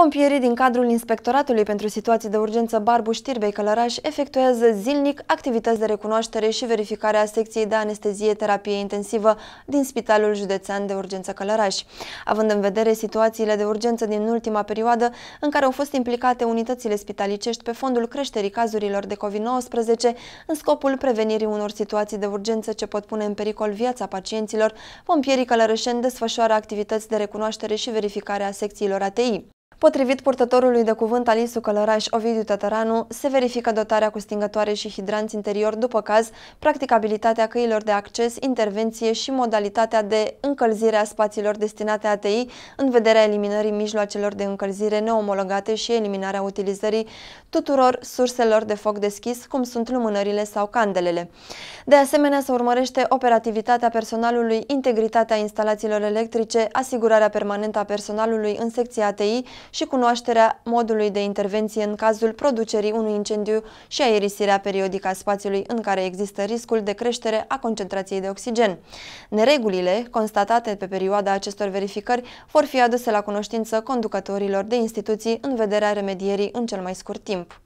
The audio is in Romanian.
Pompierii din cadrul Inspectoratului pentru Situații de Urgență Barbu Știrbei Călăraș efectuează zilnic activități de recunoaștere și verificare a secției de anestezie terapie intensivă din Spitalul Județean de Urgență Călăraș. Având în vedere situațiile de urgență din ultima perioadă în care au fost implicate unitățile spitalicești pe fondul creșterii cazurilor de COVID-19 în scopul prevenirii unor situații de urgență ce pot pune în pericol viața pacienților, pompierii călărășeni desfășoară activități de recunoaștere și verificare a secțiilor ATI. Potrivit purtătorului de cuvânt al ISU Călăraș Ovidiu Tătăranu, se verifică dotarea cu stingătoare și hidranți interior după caz, practicabilitatea căilor de acces, intervenție și modalitatea de încălzire a spațiilor destinate ATI în vederea eliminării mijloacelor de încălzire neomologate și eliminarea utilizării tuturor surselor de foc deschis, cum sunt lumânările sau candelele. De asemenea, se urmărește operativitatea personalului, integritatea instalațiilor electrice, asigurarea permanentă a personalului în secția ATI și cunoașterea modului de intervenție în cazul producerii unui incendiu și a periodică a spațiului în care există riscul de creștere a concentrației de oxigen. Neregulile constatate pe perioada acestor verificări vor fi aduse la cunoștință conducătorilor de instituții în vederea remedierii în cel mai scurt timp.